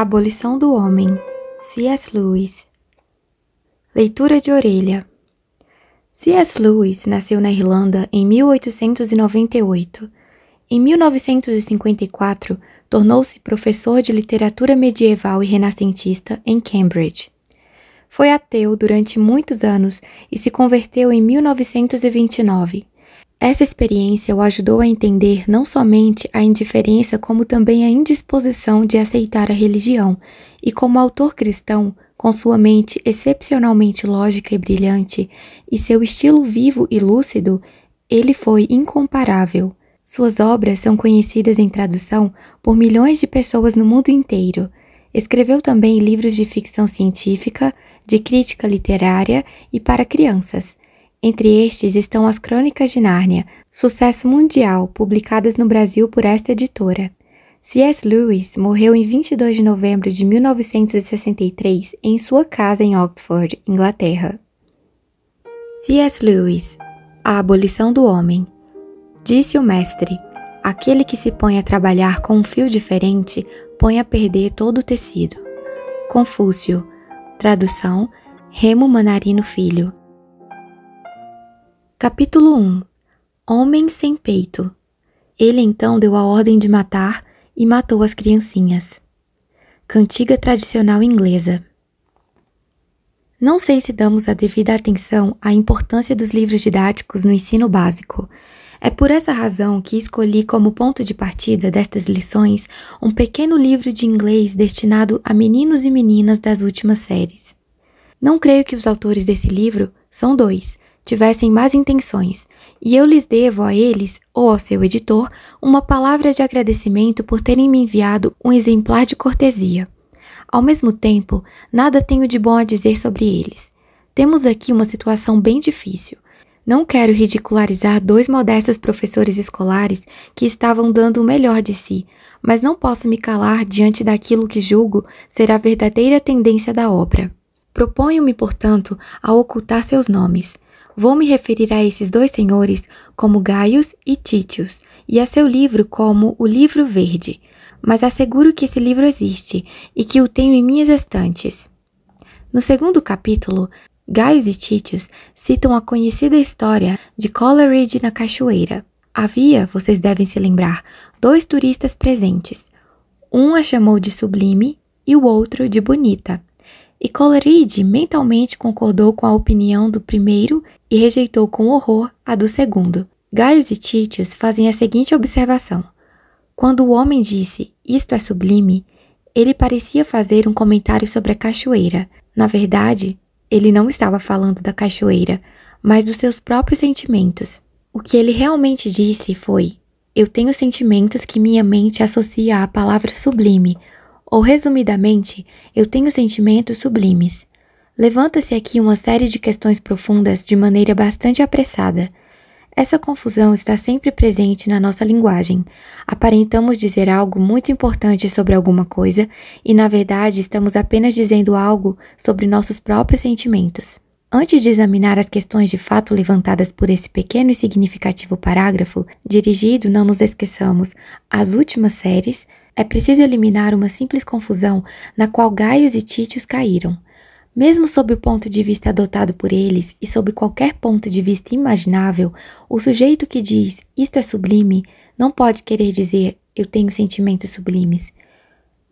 A Abolição do Homem, C.S. Lewis. Leitura de orelha. C.S. Lewis nasceu na Irlanda em 1898. Em 1954, tornou-se professor de literatura medieval e renascentista em Cambridge. Foi ateu durante muitos anos e se converteu em 1929 essa experiência o ajudou a entender não somente a indiferença, como também a indisposição de aceitar a religião, e como autor cristão, com sua mente excepcionalmente lógica e brilhante, e seu estilo vivo e lúcido, ele foi incomparável. Suas obras são conhecidas em tradução por milhões de pessoas no mundo inteiro. Escreveu também livros de ficção científica, de crítica literária e para crianças, entre estes estão as Crônicas de Nárnia, sucesso mundial, publicadas no Brasil por esta editora. C.S. Lewis morreu em 22 de novembro de 1963 em sua casa em Oxford, Inglaterra. C.S. Lewis A Abolição do Homem Disse o mestre: Aquele que se põe a trabalhar com um fio diferente põe a perder todo o tecido. Confúcio. Tradução: Remo Manarino Filho. Capítulo 1 Homem sem peito. Ele então deu a ordem de matar e matou as criancinhas. Cantiga tradicional inglesa. Não sei se damos a devida atenção à importância dos livros didáticos no ensino básico. É por essa razão que escolhi como ponto de partida destas lições um pequeno livro de inglês destinado a meninos e meninas das últimas séries. Não creio que os autores desse livro são dois, tivessem más intenções, e eu lhes devo a eles, ou ao seu editor, uma palavra de agradecimento por terem me enviado um exemplar de cortesia. Ao mesmo tempo, nada tenho de bom a dizer sobre eles. Temos aqui uma situação bem difícil. Não quero ridicularizar dois modestos professores escolares que estavam dando o melhor de si, mas não posso me calar diante daquilo que julgo ser a verdadeira tendência da obra. Proponho-me, portanto, a ocultar seus nomes, Vou me referir a esses dois senhores como Gaius e Títios, e a seu livro como O Livro Verde, mas asseguro que esse livro existe e que o tenho em minhas estantes. No segundo capítulo, Gaius e Títios citam a conhecida história de Coleridge na cachoeira. Havia, vocês devem se lembrar, dois turistas presentes. Um a chamou de sublime e o outro de bonita. E Coleridge mentalmente concordou com a opinião do primeiro e rejeitou com horror a do segundo. Gaius e Titius fazem a seguinte observação. Quando o homem disse, isto é sublime, ele parecia fazer um comentário sobre a cachoeira. Na verdade, ele não estava falando da cachoeira, mas dos seus próprios sentimentos. O que ele realmente disse foi: Eu tenho sentimentos que minha mente associa à palavra sublime, ou resumidamente, eu tenho sentimentos sublimes. Levanta-se aqui uma série de questões profundas de maneira bastante apressada. Essa confusão está sempre presente na nossa linguagem. Aparentamos dizer algo muito importante sobre alguma coisa e, na verdade, estamos apenas dizendo algo sobre nossos próprios sentimentos. Antes de examinar as questões de fato levantadas por esse pequeno e significativo parágrafo, dirigido, não nos esqueçamos, às últimas séries, é preciso eliminar uma simples confusão na qual Gaius e Títios caíram. Mesmo sob o ponto de vista adotado por eles e sob qualquer ponto de vista imaginável, o sujeito que diz isto é sublime não pode querer dizer eu tenho sentimentos sublimes.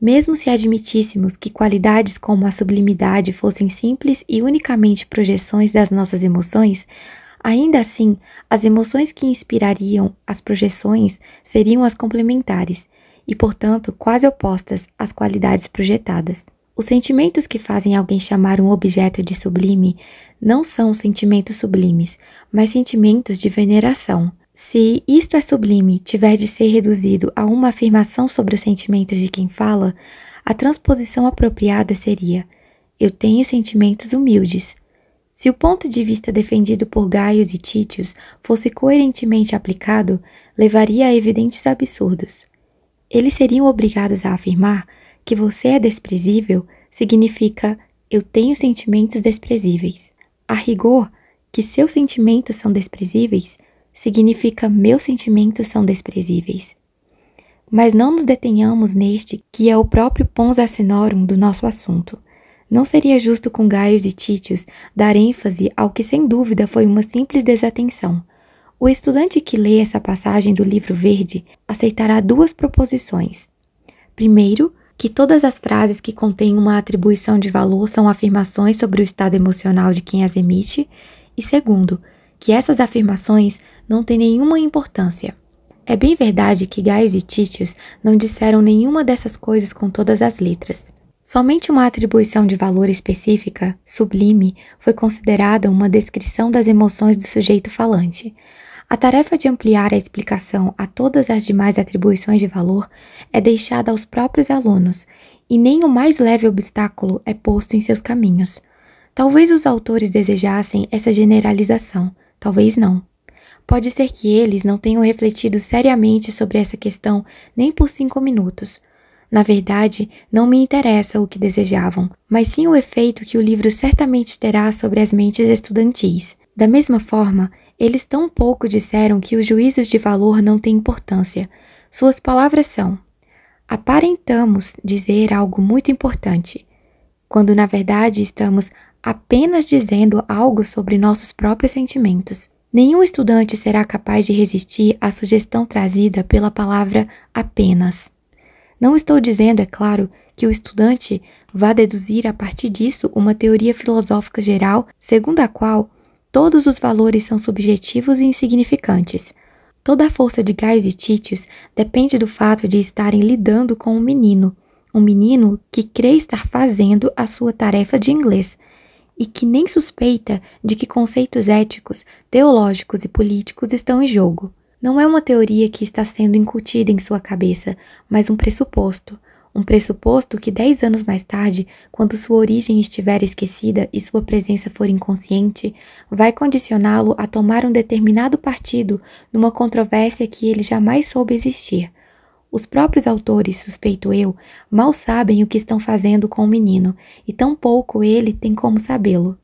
Mesmo se admitíssemos que qualidades como a sublimidade fossem simples e unicamente projeções das nossas emoções, ainda assim, as emoções que inspirariam as projeções seriam as complementares e, portanto, quase opostas às qualidades projetadas. Os sentimentos que fazem alguém chamar um objeto de sublime não são sentimentos sublimes, mas sentimentos de veneração. Se isto é sublime tiver de ser reduzido a uma afirmação sobre os sentimentos de quem fala, a transposição apropriada seria: Eu tenho sentimentos humildes. Se o ponto de vista defendido por Gaius e Títios fosse coerentemente aplicado, levaria a evidentes absurdos. Eles seriam obrigados a afirmar que você é desprezível significa eu tenho sentimentos desprezíveis. A rigor, que seus sentimentos são desprezíveis significa meus sentimentos são desprezíveis. Mas não nos detenhamos neste que é o próprio pons acenorum do nosso assunto. Não seria justo com Gaius e Títios dar ênfase ao que sem dúvida foi uma simples desatenção, o estudante que lê essa passagem do livro verde aceitará duas proposições. Primeiro, que todas as frases que contêm uma atribuição de valor são afirmações sobre o estado emocional de quem as emite, e segundo, que essas afirmações não têm nenhuma importância. É bem verdade que Gaius e Titius não disseram nenhuma dessas coisas com todas as letras. Somente uma atribuição de valor específica, sublime, foi considerada uma descrição das emoções do sujeito falante, a tarefa de ampliar a explicação a todas as demais atribuições de valor é deixada aos próprios alunos, e nem o mais leve obstáculo é posto em seus caminhos. Talvez os autores desejassem essa generalização, talvez não. Pode ser que eles não tenham refletido seriamente sobre essa questão nem por cinco minutos. Na verdade, não me interessa o que desejavam, mas sim o efeito que o livro certamente terá sobre as mentes estudantis. Da mesma forma, eles tão pouco disseram que os juízos de valor não têm importância. Suas palavras são: aparentamos dizer algo muito importante, quando na verdade estamos apenas dizendo algo sobre nossos próprios sentimentos. Nenhum estudante será capaz de resistir à sugestão trazida pela palavra apenas. Não estou dizendo, é claro, que o estudante vá deduzir a partir disso uma teoria filosófica geral segundo a qual Todos os valores são subjetivos e insignificantes. Toda a força de Gaio de Títios depende do fato de estarem lidando com um menino, um menino que crê estar fazendo a sua tarefa de inglês e que nem suspeita de que conceitos éticos, teológicos e políticos estão em jogo. Não é uma teoria que está sendo incutida em sua cabeça, mas um pressuposto, um pressuposto que dez anos mais tarde, quando sua origem estiver esquecida e sua presença for inconsciente, vai condicioná-lo a tomar um determinado partido numa controvérsia que ele jamais soube existir. Os próprios autores, suspeito eu, mal sabem o que estão fazendo com o menino, e tão pouco ele tem como sabê-lo.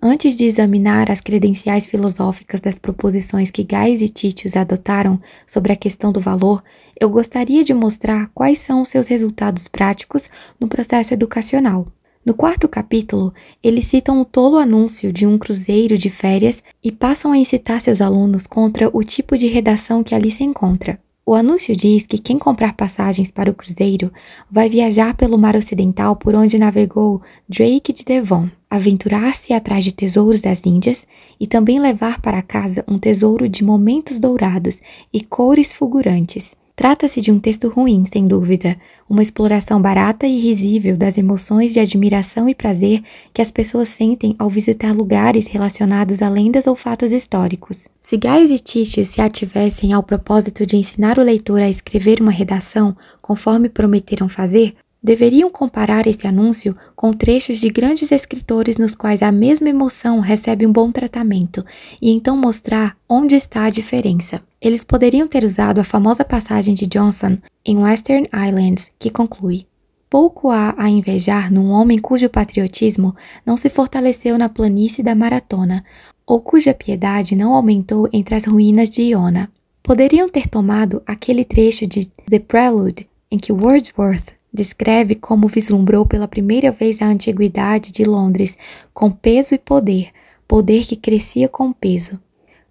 Antes de examinar as credenciais filosóficas das proposições que Gaius e Titius adotaram sobre a questão do valor, eu gostaria de mostrar quais são seus resultados práticos no processo educacional. No quarto capítulo, eles citam o tolo anúncio de um cruzeiro de férias e passam a incitar seus alunos contra o tipo de redação que ali se encontra. O anúncio diz que quem comprar passagens para o cruzeiro vai viajar pelo mar ocidental por onde navegou Drake de Devon, aventurar-se atrás de tesouros das Índias e também levar para casa um tesouro de momentos dourados e cores fulgurantes, Trata-se de um texto ruim, sem dúvida, uma exploração barata e risível das emoções de admiração e prazer que as pessoas sentem ao visitar lugares relacionados a lendas ou fatos históricos. Se Gaius e Tício se ativessem ao propósito de ensinar o leitor a escrever uma redação, conforme prometeram fazer, Deveriam comparar esse anúncio com trechos de grandes escritores nos quais a mesma emoção recebe um bom tratamento e então mostrar onde está a diferença. Eles poderiam ter usado a famosa passagem de Johnson em Western Islands, que conclui: Pouco há a invejar num homem cujo patriotismo não se fortaleceu na planície da maratona ou cuja piedade não aumentou entre as ruínas de Iona. Poderiam ter tomado aquele trecho de The Prelude em que Wordsworth descreve como vislumbrou pela primeira vez a antiguidade de Londres com peso e poder, poder que crescia com peso.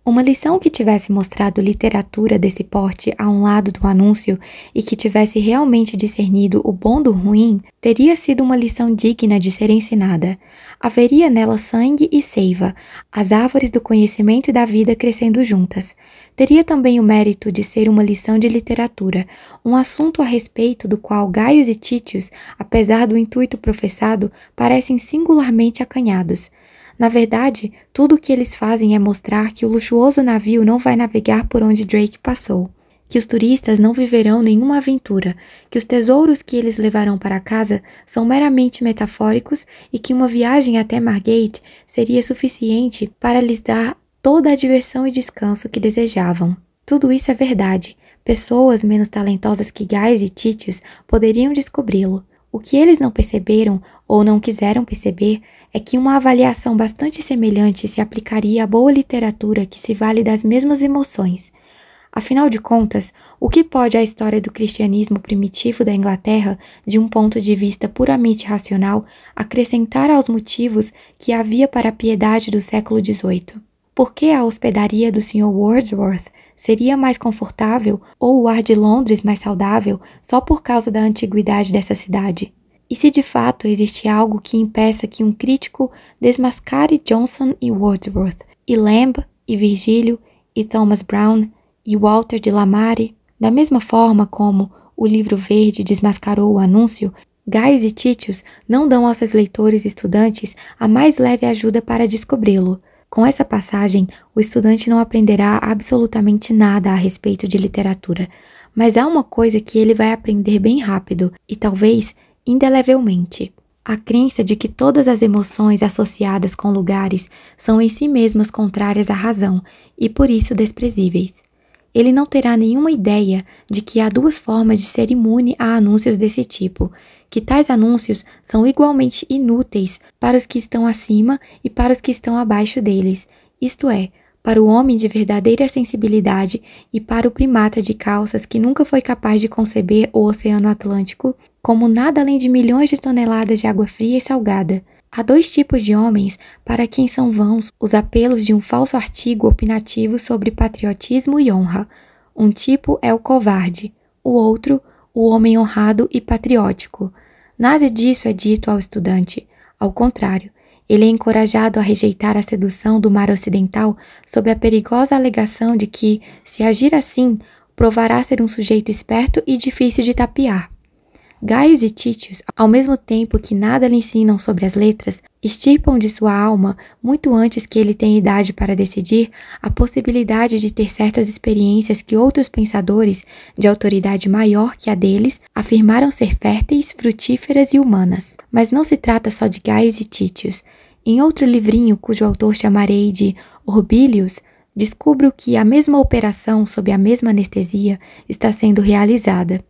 Uma lição que tivesse mostrado literatura desse porte a um lado do anúncio e que tivesse realmente discernido o bom do ruim teria sido uma lição digna de ser ensinada. Haveria nela sangue e seiva, as árvores do conhecimento e da vida crescendo juntas. Teria também o mérito de ser uma lição de literatura, um assunto a respeito do qual Gaius e Títios, apesar do intuito professado, parecem singularmente acanhados. Na verdade, tudo o que eles fazem é mostrar que o luxuoso navio não vai navegar por onde Drake passou que os turistas não viverão nenhuma aventura, que os tesouros que eles levarão para casa são meramente metafóricos e que uma viagem até Margate seria suficiente para lhes dar toda a diversão e descanso que desejavam. Tudo isso é verdade. Pessoas menos talentosas que Gaius e Títios poderiam descobri-lo. O que eles não perceberam ou não quiseram perceber é que uma avaliação bastante semelhante se aplicaria à boa literatura que se vale das mesmas emoções. Afinal de contas, o que pode a história do cristianismo primitivo da Inglaterra, de um ponto de vista puramente racional, acrescentar aos motivos que havia para a piedade do século XVIII? porque a hospedaria do Sr. Wordsworth seria mais confortável ou o ar de Londres mais saudável só por causa da antiguidade dessa cidade? E se de fato existe algo que impeça que um crítico desmascare Johnson e Wordsworth, e Lamb e Virgílio e Thomas Brown e Walter de Lamare, da mesma forma como o livro verde desmascarou o anúncio, Gaius e Titius não dão aos seus leitores e estudantes a mais leve ajuda para descobri-lo. Com essa passagem, o estudante não aprenderá absolutamente nada a respeito de literatura, mas há uma coisa que ele vai aprender bem rápido e talvez indelevelmente. A crença de que todas as emoções associadas com lugares são em si mesmas contrárias à razão e por isso desprezíveis ele não terá nenhuma ideia de que há duas formas de ser imune a anúncios desse tipo, que tais anúncios são igualmente inúteis para os que estão acima e para os que estão abaixo deles, isto é, para o homem de verdadeira sensibilidade e para o primata de calças que nunca foi capaz de conceber o Oceano Atlântico como nada além de milhões de toneladas de água fria e salgada. Há dois tipos de homens para quem são vãos os apelos de um falso artigo opinativo sobre patriotismo e honra. Um tipo é o covarde, o outro, o homem honrado e patriótico. Nada disso é dito ao estudante. Ao contrário, ele é encorajado a rejeitar a sedução do mar ocidental sob a perigosa alegação de que, se agir assim, provará ser um sujeito esperto e difícil de tapear. Gaius e Titius, ao mesmo tempo que nada lhe ensinam sobre as letras, extirpam de sua alma, muito antes que ele tenha idade para decidir, a possibilidade de ter certas experiências que outros pensadores, de autoridade maior que a deles, afirmaram ser férteis, frutíferas e humanas. Mas não se trata só de Gaius e Titius. Em outro livrinho, cujo autor chamarei de Orbilius, descubro que a mesma operação sob a mesma anestesia está sendo realizada.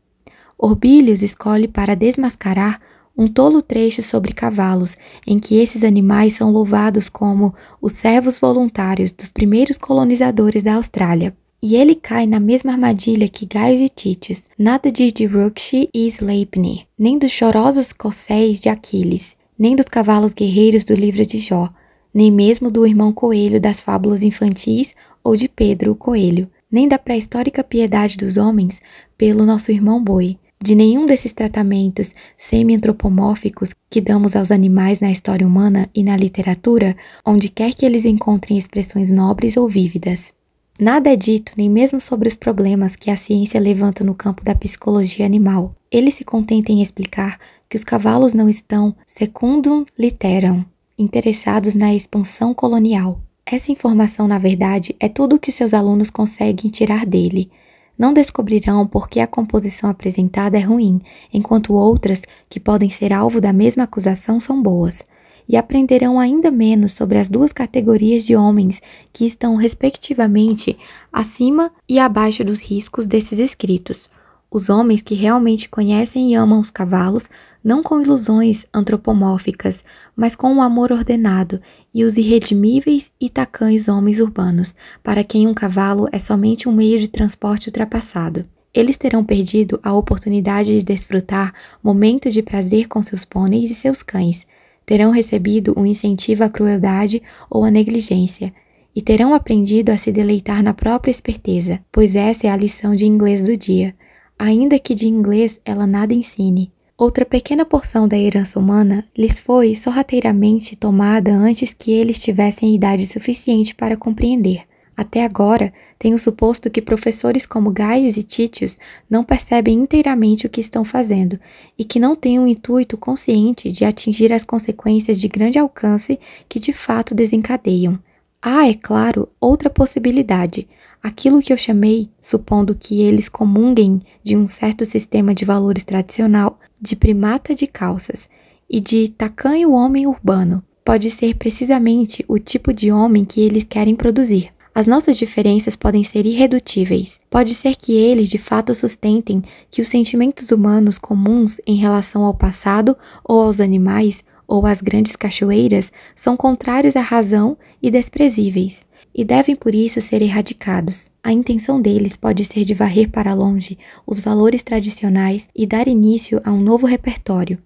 Orbilhos escolhe para desmascarar um tolo trecho sobre cavalos, em que esses animais são louvados como os servos voluntários dos primeiros colonizadores da Austrália. E ele cai na mesma armadilha que Gaius e Titus, nada de Dirukshi e Sleipnir, nem dos chorosos corcéis de Aquiles, nem dos cavalos guerreiros do livro de Jó, nem mesmo do irmão coelho das fábulas infantis ou de Pedro o coelho, nem da pré-histórica piedade dos homens pelo nosso irmão boi, de nenhum desses tratamentos semi-antropomórficos que damos aos animais na história humana e na literatura, onde quer que eles encontrem expressões nobres ou vívidas. Nada é dito nem mesmo sobre os problemas que a ciência levanta no campo da psicologia animal. Ele se contenta em explicar que os cavalos não estão secundum literam, interessados na expansão colonial. Essa informação, na verdade, é tudo o que seus alunos conseguem tirar dele, não descobrirão por que a composição apresentada é ruim, enquanto outras, que podem ser alvo da mesma acusação, são boas. E aprenderão ainda menos sobre as duas categorias de homens que estão, respectivamente, acima e abaixo dos riscos desses escritos. Os homens que realmente conhecem e amam os cavalos não com ilusões antropomórficas, mas com o um amor ordenado e os irredimíveis e tacanhos homens urbanos, para quem um cavalo é somente um meio de transporte ultrapassado. Eles terão perdido a oportunidade de desfrutar momentos de prazer com seus pôneis e seus cães, terão recebido um incentivo à crueldade ou à negligência, e terão aprendido a se deleitar na própria esperteza, pois essa é a lição de inglês do dia, ainda que de inglês ela nada ensine, Outra pequena porção da herança humana lhes foi sorrateiramente tomada antes que eles tivessem idade suficiente para compreender. Até agora, tenho suposto que professores como Gaius e Títios não percebem inteiramente o que estão fazendo e que não têm um intuito consciente de atingir as consequências de grande alcance que de fato desencadeiam. Há, é claro, outra possibilidade, aquilo que eu chamei, supondo que eles comunguem de um certo sistema de valores tradicional, de primata de calças e de tacanho homem urbano pode ser precisamente o tipo de homem que eles querem produzir. As nossas diferenças podem ser irredutíveis. Pode ser que eles de fato sustentem que os sentimentos humanos comuns em relação ao passado ou aos animais ou às grandes cachoeiras são contrários à razão e desprezíveis e devem por isso ser erradicados. A intenção deles pode ser de varrer para longe os valores tradicionais e dar início a um novo repertório.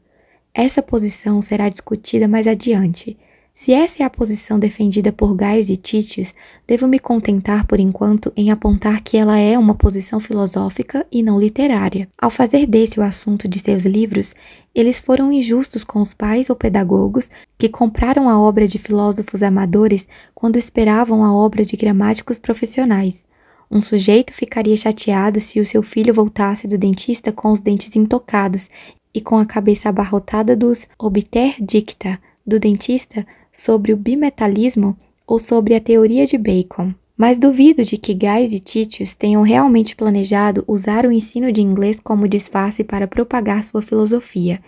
Essa posição será discutida mais adiante, se essa é a posição defendida por Gaius e Titius, devo me contentar por enquanto em apontar que ela é uma posição filosófica e não literária. Ao fazer desse o assunto de seus livros, eles foram injustos com os pais ou pedagogos que compraram a obra de filósofos amadores quando esperavam a obra de gramáticos profissionais. Um sujeito ficaria chateado se o seu filho voltasse do dentista com os dentes intocados e com a cabeça abarrotada dos obter dicta do dentista sobre o bimetalismo ou sobre a teoria de Bacon. Mas duvido de que Gaius e Titius tenham realmente planejado usar o ensino de inglês como disfarce para propagar sua filosofia.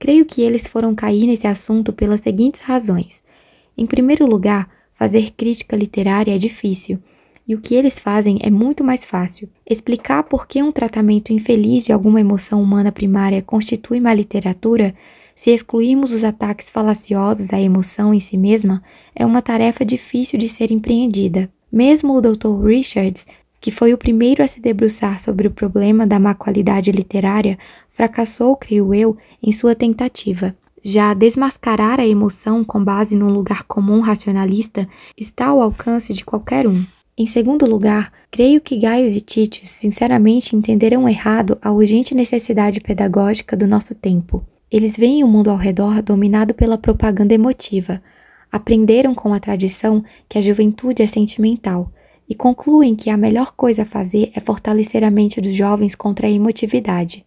Creio que eles foram cair nesse assunto pelas seguintes razões. Em primeiro lugar, fazer crítica literária é difícil, e o que eles fazem é muito mais fácil. Explicar por que um tratamento infeliz de alguma emoção humana primária constitui má literatura se excluirmos os ataques falaciosos à emoção em si mesma, é uma tarefa difícil de ser empreendida. Mesmo o Dr. Richards, que foi o primeiro a se debruçar sobre o problema da má qualidade literária, fracassou, creio eu, em sua tentativa. Já desmascarar a emoção com base num lugar comum racionalista está ao alcance de qualquer um. Em segundo lugar, creio que Gaius e Titius sinceramente entenderam errado a urgente necessidade pedagógica do nosso tempo. Eles veem o mundo ao redor dominado pela propaganda emotiva, aprenderam com a tradição que a juventude é sentimental e concluem que a melhor coisa a fazer é fortalecer a mente dos jovens contra a emotividade.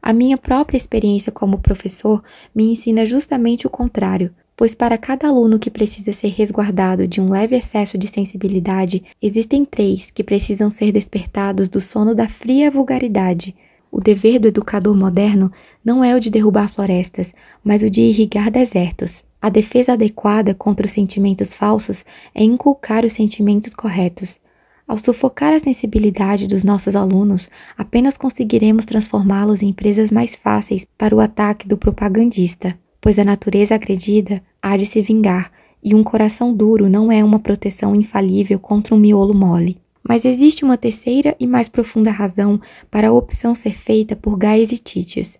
A minha própria experiência como professor me ensina justamente o contrário, pois para cada aluno que precisa ser resguardado de um leve excesso de sensibilidade, existem três que precisam ser despertados do sono da fria vulgaridade, o dever do educador moderno não é o de derrubar florestas, mas o de irrigar desertos. A defesa adequada contra os sentimentos falsos é inculcar os sentimentos corretos. Ao sufocar a sensibilidade dos nossos alunos, apenas conseguiremos transformá-los em presas mais fáceis para o ataque do propagandista, pois a natureza agredida há de se vingar, e um coração duro não é uma proteção infalível contra um miolo mole. Mas existe uma terceira e mais profunda razão para a opção ser feita por Gaia de Titius.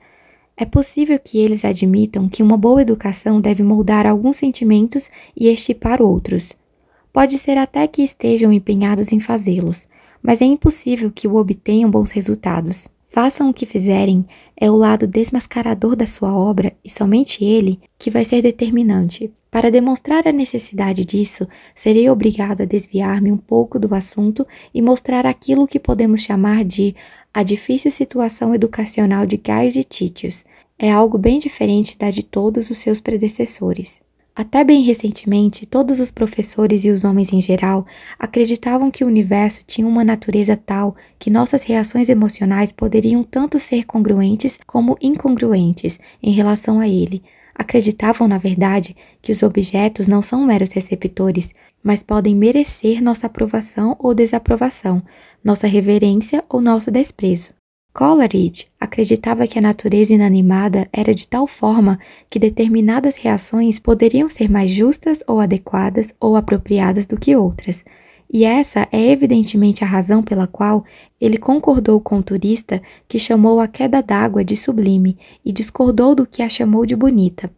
É possível que eles admitam que uma boa educação deve moldar alguns sentimentos e estipar outros. Pode ser até que estejam empenhados em fazê-los, mas é impossível que obtenham bons resultados. Façam o que fizerem é o lado desmascarador da sua obra e somente ele que vai ser determinante. Para demonstrar a necessidade disso, serei obrigado a desviar-me um pouco do assunto e mostrar aquilo que podemos chamar de a difícil situação educacional de Gaius e Titius. É algo bem diferente da de todos os seus predecessores. Até bem recentemente, todos os professores e os homens em geral acreditavam que o universo tinha uma natureza tal que nossas reações emocionais poderiam tanto ser congruentes como incongruentes em relação a ele. Acreditavam, na verdade, que os objetos não são meros receptores, mas podem merecer nossa aprovação ou desaprovação, nossa reverência ou nosso desprezo. Coleridge acreditava que a natureza inanimada era de tal forma que determinadas reações poderiam ser mais justas ou adequadas ou apropriadas do que outras. E essa é evidentemente a razão pela qual ele concordou com o turista que chamou a queda d'água de sublime e discordou do que a chamou de bonita.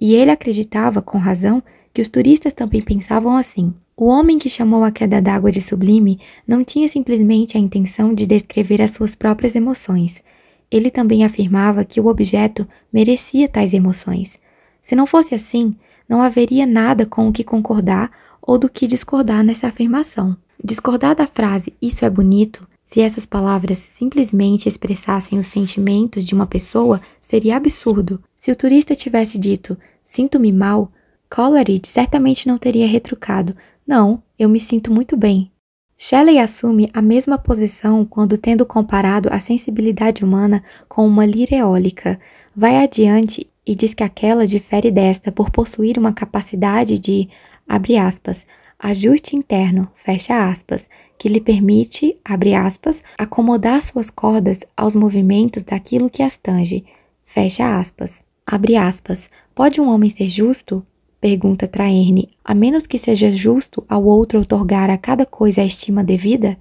E ele acreditava, com razão, que os turistas também pensavam assim. O homem que chamou a queda d'água de sublime não tinha simplesmente a intenção de descrever as suas próprias emoções. Ele também afirmava que o objeto merecia tais emoções. Se não fosse assim, não haveria nada com o que concordar ou do que discordar nessa afirmação. Discordar da frase isso é bonito, se essas palavras simplesmente expressassem os sentimentos de uma pessoa, seria absurdo. Se o turista tivesse dito sinto-me mal, Coleridge certamente não teria retrucado, não, eu me sinto muito bem. Shelley assume a mesma posição quando tendo comparado a sensibilidade humana com uma lira eólica. Vai adiante e diz que aquela difere desta por possuir uma capacidade de, abre aspas, ajuste interno, fecha aspas, que lhe permite, abre aspas, acomodar suas cordas aos movimentos daquilo que as tange, fecha aspas. Abre aspas. Pode um homem ser justo? Pergunta Traerne: A menos que seja justo ao outro otorgar a cada coisa a estima devida?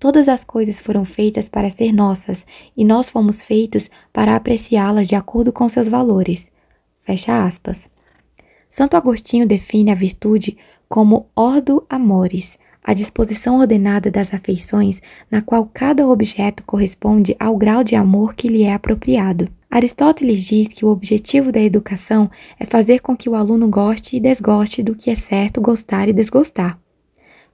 Todas as coisas foram feitas para ser nossas e nós fomos feitos para apreciá-las de acordo com seus valores. Fecha aspas. Santo Agostinho define a virtude como ordo amores, a disposição ordenada das afeições, na qual cada objeto corresponde ao grau de amor que lhe é apropriado. Aristóteles diz que o objetivo da educação é fazer com que o aluno goste e desgoste do que é certo gostar e desgostar.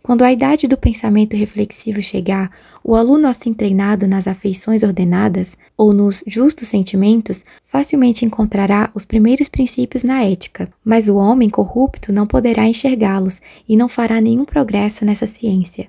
Quando a idade do pensamento reflexivo chegar, o aluno assim treinado nas afeições ordenadas ou nos justos sentimentos facilmente encontrará os primeiros princípios na ética, mas o homem corrupto não poderá enxergá-los e não fará nenhum progresso nessa ciência.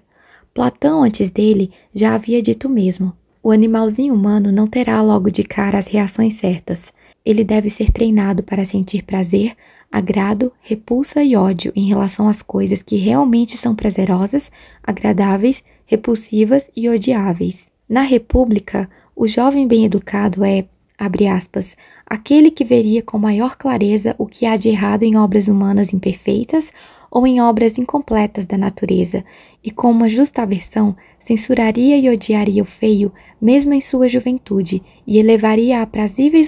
Platão, antes dele, já havia dito o mesmo. O animalzinho humano não terá logo de cara as reações certas. Ele deve ser treinado para sentir prazer, agrado, repulsa e ódio em relação às coisas que realmente são prazerosas, agradáveis, repulsivas e odiáveis. Na República, o jovem bem-educado é, abre aspas, aquele que veria com maior clareza o que há de errado em obras humanas imperfeitas ou em obras incompletas da natureza, e com uma justa aversão censuraria e odiaria o feio, mesmo em sua juventude, e elevaria a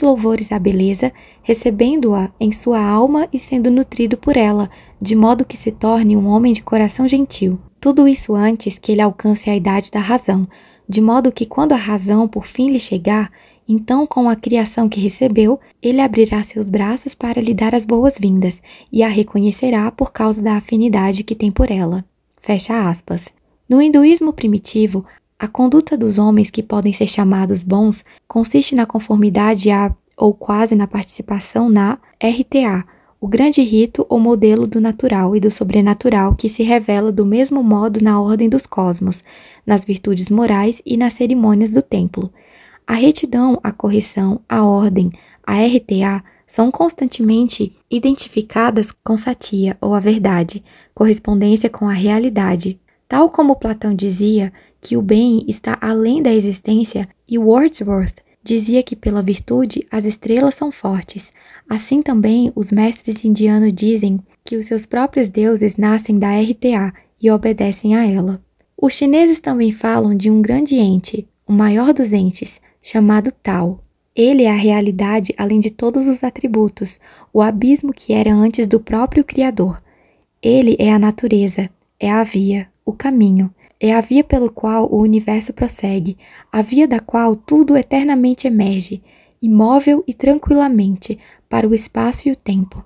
louvores à beleza, recebendo-a em sua alma e sendo nutrido por ela, de modo que se torne um homem de coração gentil. Tudo isso antes que ele alcance a idade da razão, de modo que quando a razão por fim lhe chegar, então, com a criação que recebeu, ele abrirá seus braços para lhe dar as boas-vindas e a reconhecerá por causa da afinidade que tem por ela. Fecha aspas. No hinduísmo primitivo, a conduta dos homens que podem ser chamados bons consiste na conformidade a ou quase na participação na RTA, o grande rito ou modelo do natural e do sobrenatural que se revela do mesmo modo na ordem dos cosmos, nas virtudes morais e nas cerimônias do templo. A retidão, a correção, a ordem, a RTA são constantemente identificadas com satia ou a verdade, correspondência com a realidade. Tal como Platão dizia que o bem está além da existência e Wordsworth dizia que pela virtude as estrelas são fortes. Assim também os mestres indianos dizem que os seus próprios deuses nascem da RTA e obedecem a ela. Os chineses também falam de um grande ente, o maior dos entes, chamado Tal. Ele é a realidade além de todos os atributos, o abismo que era antes do próprio Criador. Ele é a natureza, é a via, o caminho, é a via pelo qual o universo prossegue, a via da qual tudo eternamente emerge, imóvel e tranquilamente, para o espaço e o tempo.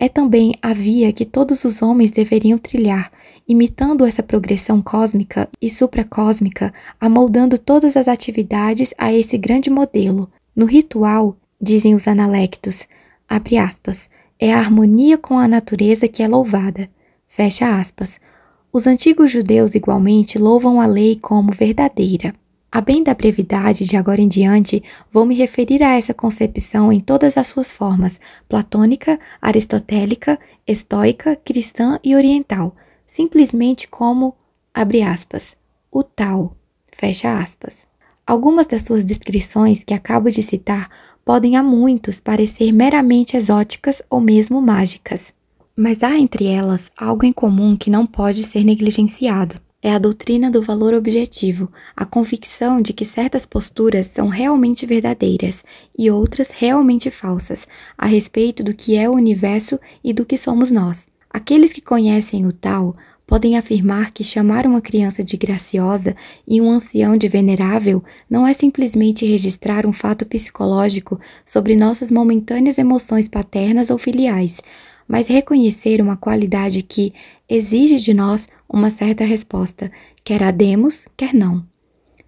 É também a via que todos os homens deveriam trilhar, imitando essa progressão cósmica e supracósmica, amoldando todas as atividades a esse grande modelo. No ritual, dizem os analectos, abre aspas, é a harmonia com a natureza que é louvada, fecha aspas. Os antigos judeus igualmente louvam a lei como verdadeira. A bem da brevidade, de agora em diante, vou me referir a essa concepção em todas as suas formas: platônica, aristotélica, estoica, cristã e oriental, simplesmente como abre aspas, o tal, fecha aspas. Algumas das suas descrições que acabo de citar podem a muitos parecer meramente exóticas ou mesmo mágicas, mas há entre elas algo em comum que não pode ser negligenciado é a doutrina do valor objetivo, a convicção de que certas posturas são realmente verdadeiras e outras realmente falsas, a respeito do que é o universo e do que somos nós. Aqueles que conhecem o tal podem afirmar que chamar uma criança de graciosa e um ancião de venerável não é simplesmente registrar um fato psicológico sobre nossas momentâneas emoções paternas ou filiais, mas reconhecer uma qualidade que, exige de nós uma certa resposta, quer a demos, quer não.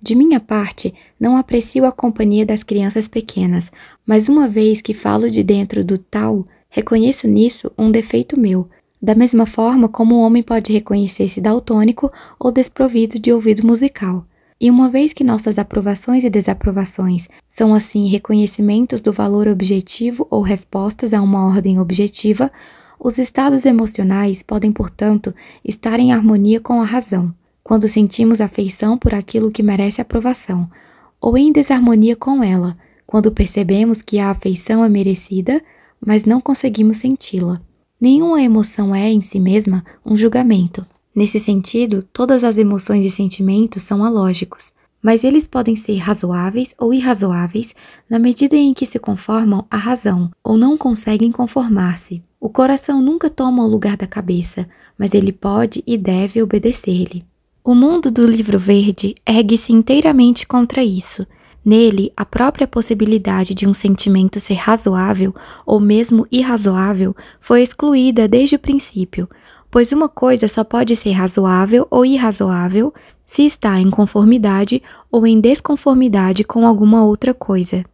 De minha parte, não aprecio a companhia das crianças pequenas, mas uma vez que falo de dentro do tal, reconheço nisso um defeito meu, da mesma forma como o homem pode reconhecer-se daltônico ou desprovido de ouvido musical. E uma vez que nossas aprovações e desaprovações são assim reconhecimentos do valor objetivo ou respostas a uma ordem objetiva, os estados emocionais podem, portanto, estar em harmonia com a razão, quando sentimos afeição por aquilo que merece aprovação, ou em desarmonia com ela, quando percebemos que a afeição é merecida, mas não conseguimos senti-la. Nenhuma emoção é, em si mesma, um julgamento. Nesse sentido, todas as emoções e sentimentos são alógicos mas eles podem ser razoáveis ou irrazoáveis na medida em que se conformam à razão ou não conseguem conformar-se. O coração nunca toma o lugar da cabeça, mas ele pode e deve obedecer-lhe. O mundo do livro verde ergue-se inteiramente contra isso. Nele, a própria possibilidade de um sentimento ser razoável ou mesmo irrazoável foi excluída desde o princípio, pois uma coisa só pode ser razoável ou irrazoável se está em conformidade ou em desconformidade com alguma outra coisa.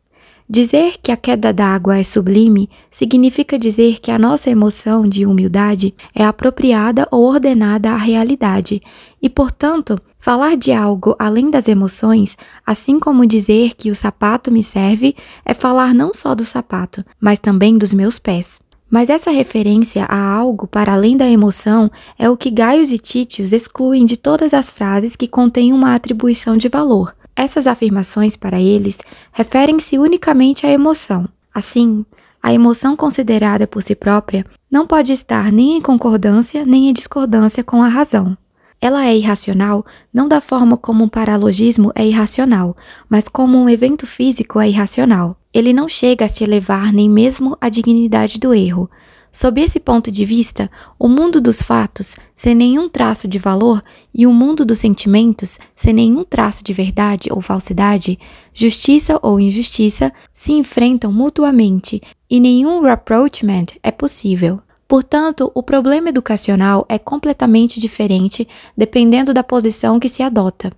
Dizer que a queda d'água é sublime significa dizer que a nossa emoção de humildade é apropriada ou ordenada à realidade, e, portanto, falar de algo além das emoções, assim como dizer que o sapato me serve, é falar não só do sapato, mas também dos meus pés. Mas essa referência a algo para além da emoção é o que Gaius e Títio excluem de todas as frases que contêm uma atribuição de valor. Essas afirmações, para eles, referem-se unicamente à emoção. Assim, a emoção considerada por si própria não pode estar nem em concordância nem em discordância com a razão. Ela é irracional não da forma como um paralogismo é irracional, mas como um evento físico é irracional ele não chega a se elevar nem mesmo à dignidade do erro. Sob esse ponto de vista, o mundo dos fatos, sem nenhum traço de valor, e o mundo dos sentimentos, sem nenhum traço de verdade ou falsidade, justiça ou injustiça, se enfrentam mutuamente e nenhum rapprochement é possível. Portanto, o problema educacional é completamente diferente dependendo da posição que se adota,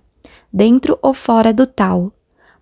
dentro ou fora do tal,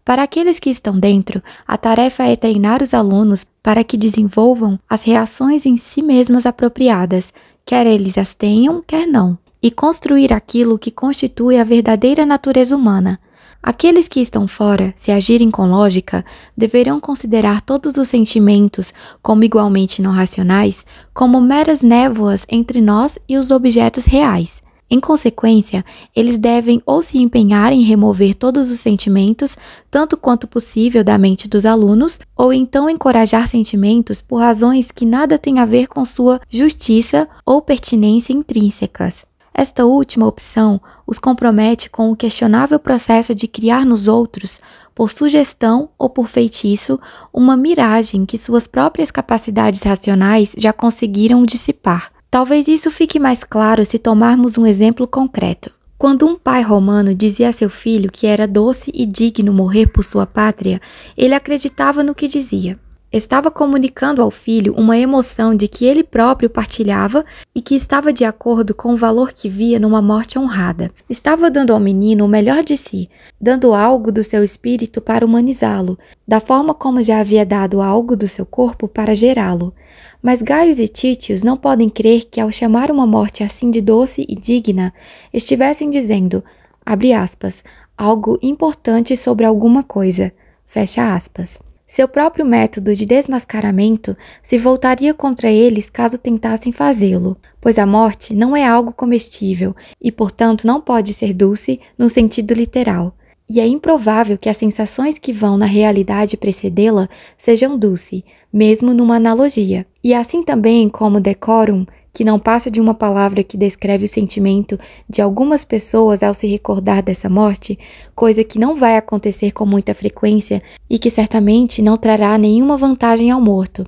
para aqueles que estão dentro, a tarefa é treinar os alunos para que desenvolvam as reações em si mesmas apropriadas, quer eles as tenham, quer não, e construir aquilo que constitui a verdadeira natureza humana. Aqueles que estão fora, se agirem com lógica, deverão considerar todos os sentimentos, como igualmente não racionais, como meras névoas entre nós e os objetos reais. Em consequência, eles devem ou se empenhar em remover todos os sentimentos, tanto quanto possível, da mente dos alunos, ou então encorajar sentimentos por razões que nada têm a ver com sua justiça ou pertinência intrínsecas. Esta última opção os compromete com o questionável processo de criar nos outros, por sugestão ou por feitiço, uma miragem que suas próprias capacidades racionais já conseguiram dissipar. Talvez isso fique mais claro se tomarmos um exemplo concreto. Quando um pai romano dizia a seu filho que era doce e digno morrer por sua pátria, ele acreditava no que dizia. Estava comunicando ao filho uma emoção de que ele próprio partilhava e que estava de acordo com o valor que via numa morte honrada. Estava dando ao menino o melhor de si, dando algo do seu espírito para humanizá-lo, da forma como já havia dado algo do seu corpo para gerá-lo. Mas Gaios e Títios não podem crer que, ao chamar uma morte assim de doce e digna, estivessem dizendo, abre aspas, algo importante sobre alguma coisa, fecha aspas. Seu próprio método de desmascaramento se voltaria contra eles caso tentassem fazê-lo, pois a morte não é algo comestível e, portanto, não pode ser doce no sentido literal. E é improvável que as sensações que vão na realidade precedê-la sejam dulce, mesmo numa analogia. E assim também como decorum que não passa de uma palavra que descreve o sentimento de algumas pessoas ao se recordar dessa morte, coisa que não vai acontecer com muita frequência e que certamente não trará nenhuma vantagem ao morto.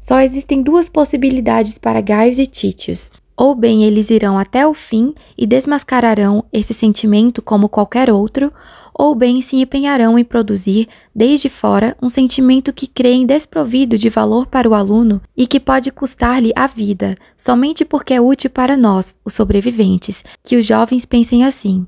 Só existem duas possibilidades para Gaius e Titius. Ou bem eles irão até o fim e desmascararão esse sentimento como qualquer outro, ou bem se empenharão em produzir, desde fora, um sentimento que creem desprovido de valor para o aluno e que pode custar-lhe a vida, somente porque é útil para nós, os sobreviventes, que os jovens pensem assim.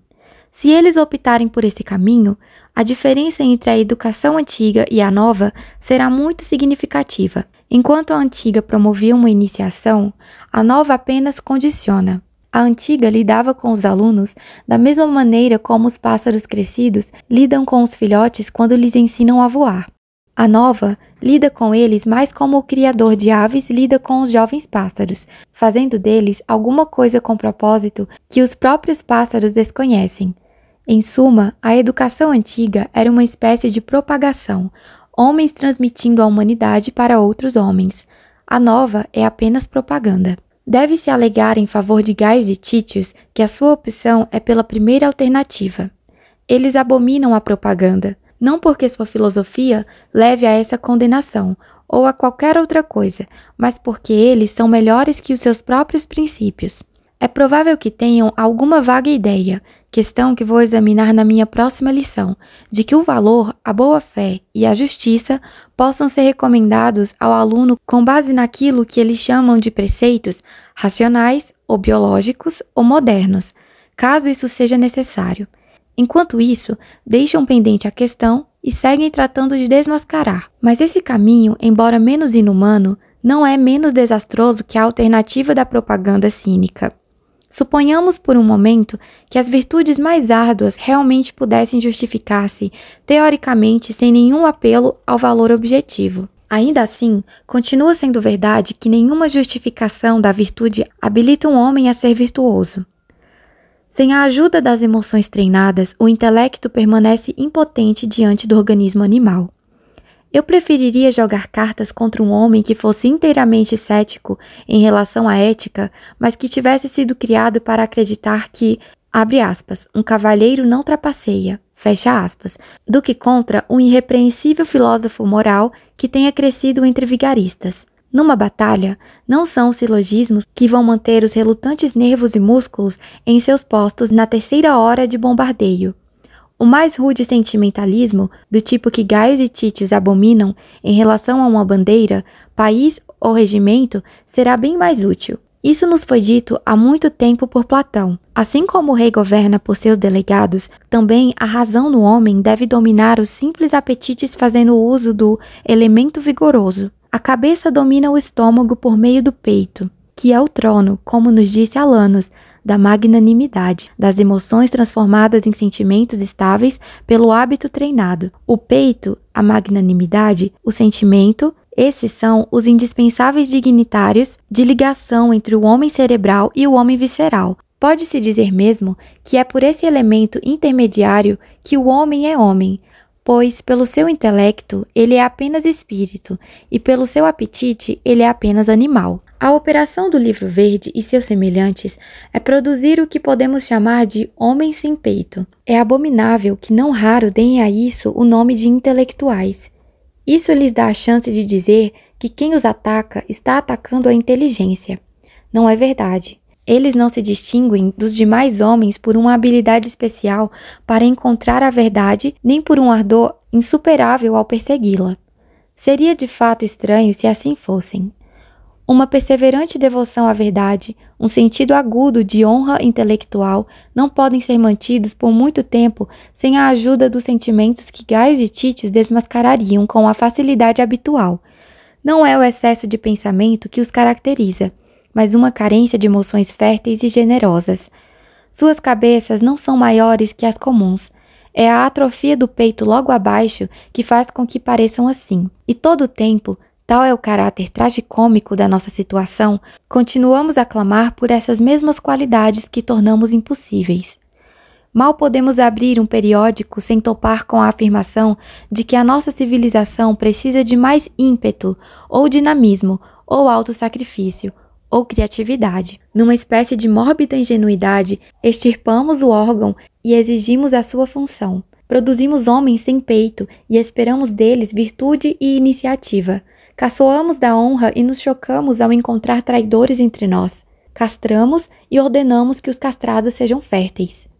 Se eles optarem por esse caminho, a diferença entre a educação antiga e a nova será muito significativa. Enquanto a antiga promovia uma iniciação, a nova apenas condiciona. A antiga lidava com os alunos da mesma maneira como os pássaros crescidos lidam com os filhotes quando lhes ensinam a voar. A nova lida com eles mais como o criador de aves lida com os jovens pássaros, fazendo deles alguma coisa com propósito que os próprios pássaros desconhecem. Em suma, a educação antiga era uma espécie de propagação, homens transmitindo a humanidade para outros homens. A nova é apenas propaganda. Deve-se alegar em favor de Gaius e Títios que a sua opção é pela primeira alternativa. Eles abominam a propaganda, não porque sua filosofia leve a essa condenação ou a qualquer outra coisa, mas porque eles são melhores que os seus próprios princípios. É provável que tenham alguma vaga ideia questão que vou examinar na minha próxima lição, de que o valor, a boa-fé e a justiça possam ser recomendados ao aluno com base naquilo que eles chamam de preceitos racionais ou biológicos ou modernos, caso isso seja necessário. Enquanto isso, deixam pendente a questão e seguem tratando de desmascarar. Mas esse caminho, embora menos inumano, não é menos desastroso que a alternativa da propaganda cínica. Suponhamos por um momento que as virtudes mais árduas realmente pudessem justificar-se, teoricamente, sem nenhum apelo ao valor objetivo. Ainda assim, continua sendo verdade que nenhuma justificação da virtude habilita um homem a ser virtuoso. Sem a ajuda das emoções treinadas, o intelecto permanece impotente diante do organismo animal. Eu preferiria jogar cartas contra um homem que fosse inteiramente cético em relação à ética, mas que tivesse sido criado para acreditar que, abre aspas, um cavalheiro não trapaceia, fecha aspas, do que contra um irrepreensível filósofo moral que tenha crescido entre vigaristas. Numa batalha, não são os silogismos que vão manter os relutantes nervos e músculos em seus postos na terceira hora de bombardeio. O mais rude sentimentalismo, do tipo que gaios e títios abominam em relação a uma bandeira, país ou regimento, será bem mais útil. Isso nos foi dito há muito tempo por Platão. Assim como o rei governa por seus delegados, também a razão no homem deve dominar os simples apetites fazendo uso do elemento vigoroso. A cabeça domina o estômago por meio do peito, que é o trono, como nos disse Alanos, da magnanimidade, das emoções transformadas em sentimentos estáveis pelo hábito treinado. O peito, a magnanimidade, o sentimento, esses são os indispensáveis dignitários de ligação entre o homem cerebral e o homem visceral. Pode-se dizer mesmo que é por esse elemento intermediário que o homem é homem, pois pelo seu intelecto ele é apenas espírito e pelo seu apetite ele é apenas animal. A operação do livro verde e seus semelhantes é produzir o que podemos chamar de homem sem peito. É abominável que não raro deem a isso o nome de intelectuais. Isso lhes dá a chance de dizer que quem os ataca está atacando a inteligência. Não é verdade. Eles não se distinguem dos demais homens por uma habilidade especial para encontrar a verdade, nem por um ardor insuperável ao persegui-la. Seria de fato estranho se assim fossem. Uma perseverante devoção à verdade, um sentido agudo de honra intelectual não podem ser mantidos por muito tempo sem a ajuda dos sentimentos que Gaius e Títios desmascarariam com a facilidade habitual. Não é o excesso de pensamento que os caracteriza, mas uma carência de emoções férteis e generosas. Suas cabeças não são maiores que as comuns. É a atrofia do peito logo abaixo que faz com que pareçam assim. E todo o tempo Tal é o caráter tragicômico da nossa situação, continuamos a clamar por essas mesmas qualidades que tornamos impossíveis. Mal podemos abrir um periódico sem topar com a afirmação de que a nossa civilização precisa de mais ímpeto, ou dinamismo, ou autossacrifício, ou criatividade. Numa espécie de mórbida ingenuidade, extirpamos o órgão e exigimos a sua função. Produzimos homens sem peito e esperamos deles virtude e iniciativa. Caçoamos da honra e nos chocamos ao encontrar traidores entre nós. Castramos e ordenamos que os castrados sejam férteis.